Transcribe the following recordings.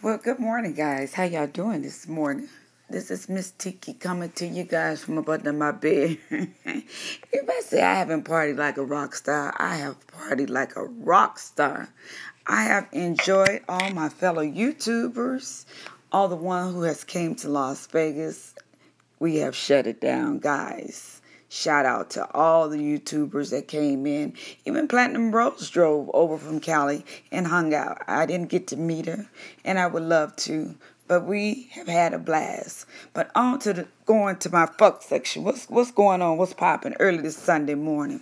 Well, good morning, guys. How y'all doing this morning? This is Miss Tiki coming to you guys from above my bed. if I say I haven't partied like a rock star, I have partied like a rock star. I have enjoyed all my fellow YouTubers, all the one who has came to Las Vegas. We have shut it down, guys. Shout out to all the YouTubers that came in. Even Platinum Rose drove over from Cali and hung out. I didn't get to meet her, and I would love to. But we have had a blast. But on to the going to my fuck section. What's what's going on? What's popping early this Sunday morning?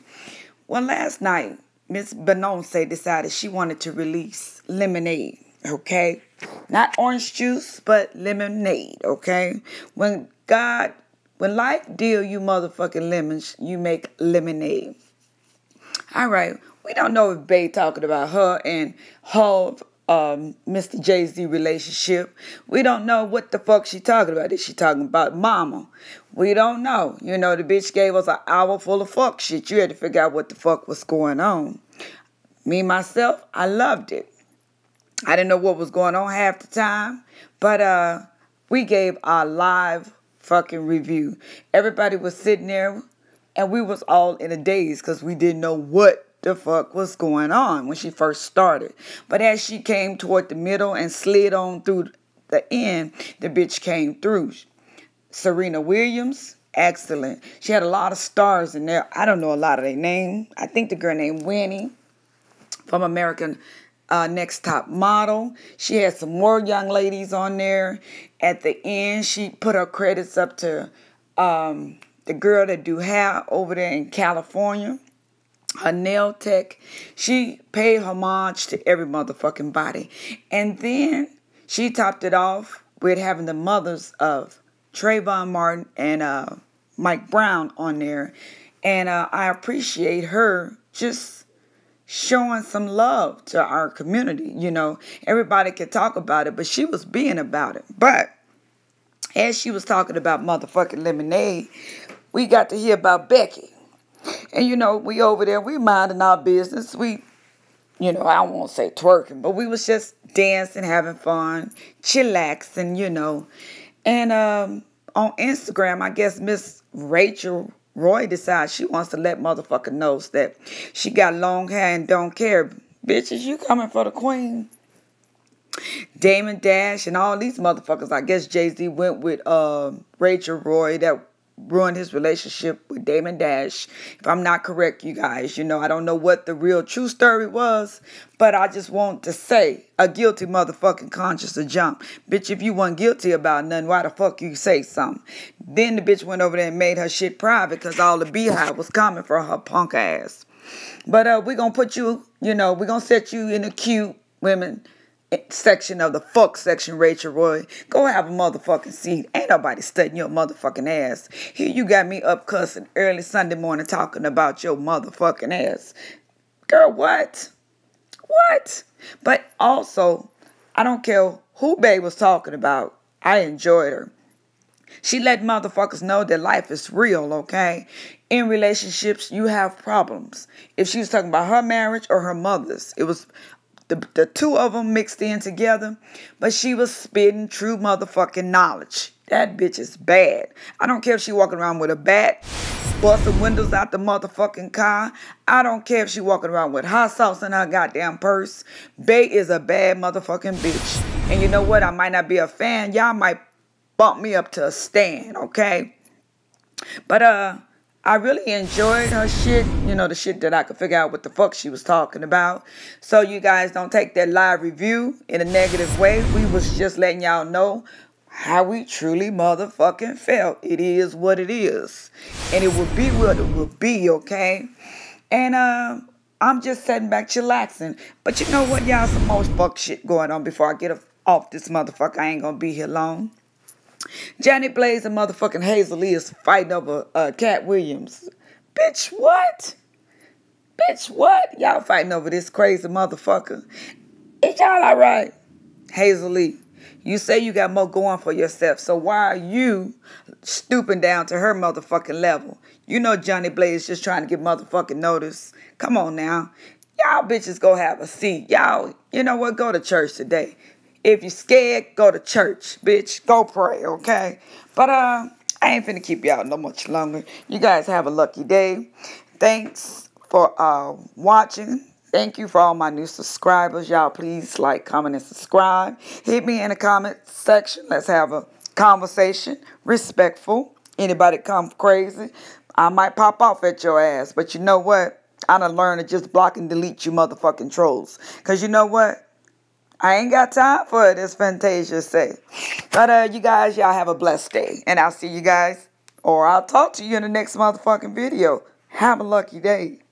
Well, last night Miss Benonce decided she wanted to release lemonade. Okay, not orange juice, but lemonade. Okay, when God when life deal you motherfucking lemons, you make lemonade. All right, we don't know if Bay talking about her and her um, Mr. Jay Z relationship. We don't know what the fuck she talking about. Is she talking about mama? We don't know. You know, the bitch gave us an hour full of fuck shit. You had to figure out what the fuck was going on. Me, myself, I loved it. I didn't know what was going on half the time, but uh, we gave our live fucking review. Everybody was sitting there and we was all in a daze because we didn't know what the fuck was going on when she first started. But as she came toward the middle and slid on through the end, the bitch came through. Serena Williams, excellent. She had a lot of stars in there. I don't know a lot of their name. I think the girl named Winnie from American uh, Next Top Model. She had some more young ladies on there. At the end, she put her credits up to um, the girl that do hair over there in California. Her nail tech. She paid homage to every motherfucking body. And then she topped it off with having the mothers of Trayvon Martin and uh, Mike Brown on there. And uh, I appreciate her just showing some love to our community. You know, everybody could talk about it, but she was being about it. But as she was talking about motherfucking lemonade, we got to hear about Becky. And you know, we over there, we minding our business. We, you know, I won't say twerking, but we was just dancing, having fun, chillaxing, you know. And um, on Instagram, I guess Miss Rachel Roy decides she wants to let motherfucker knows that she got long hair and don't care. Bitches, you coming for the queen. Damon Dash and all these motherfuckers. I guess Jay Z went with uh, Rachel Roy. That ruined his relationship with Damon Dash. If I'm not correct, you guys, you know, I don't know what the real true story was, but I just want to say a guilty motherfucking conscience to jump. Bitch, if you weren't guilty about nothing, why the fuck you say something? Then the bitch went over there and made her shit private because all the beehive was coming for her punk ass. But uh, we're going to put you, you know, we're going to set you in a cute women Eh, section of the fuck section, Rachel Roy. Go have a motherfucking seat. Ain't nobody studying your motherfucking ass. Here you got me up cussing early Sunday morning talking about your motherfucking ass. Girl, what? What? But also, I don't care who Babe was talking about. I enjoyed her. She let motherfuckers know that life is real, okay? In relationships, you have problems. If she was talking about her marriage or her mother's, it was the, the two of them mixed in together, but she was spitting true motherfucking knowledge. That bitch is bad. I don't care if she walking around with a bat, busting windows out the motherfucking car. I don't care if she walking around with hot sauce in her goddamn purse. Bay is a bad motherfucking bitch. And you know what? I might not be a fan. Y'all might bump me up to a stand, okay? But uh I really enjoyed her shit, you know, the shit that I could figure out what the fuck she was talking about. So you guys don't take that live review in a negative way. We was just letting y'all know how we truly motherfucking felt. It is what it is. And it will be what it will be, okay? And uh, I'm just sitting back chillaxing. But you know what, y'all? Some more fuck shit going on before I get off this motherfucker. I ain't gonna be here long. Johnny Blaze and motherfucking Hazel Lee is fighting over uh, Cat Williams. Bitch, what? Bitch, what? Y'all fighting over this crazy motherfucker. Is y'all all right? Hazel Lee, you say you got more going for yourself, so why are you stooping down to her motherfucking level? You know Johnny Blaze just trying to get motherfucking notice. Come on now. Y'all bitches go have a seat. Y'all, you know what? Go to church today. If you're scared, go to church, bitch. Go pray, okay? But uh, I ain't finna keep y'all no much longer. You guys have a lucky day. Thanks for uh, watching. Thank you for all my new subscribers. Y'all please like, comment, and subscribe. Hit me in the comment section. Let's have a conversation. Respectful. Anybody come crazy, I might pop off at your ass. But you know what? I done learned to just block and delete you motherfucking trolls. Because you know what? I ain't got time for this Fantasia say. But uh, you guys, y'all have a blessed day. And I'll see you guys, or I'll talk to you in the next motherfucking video. Have a lucky day.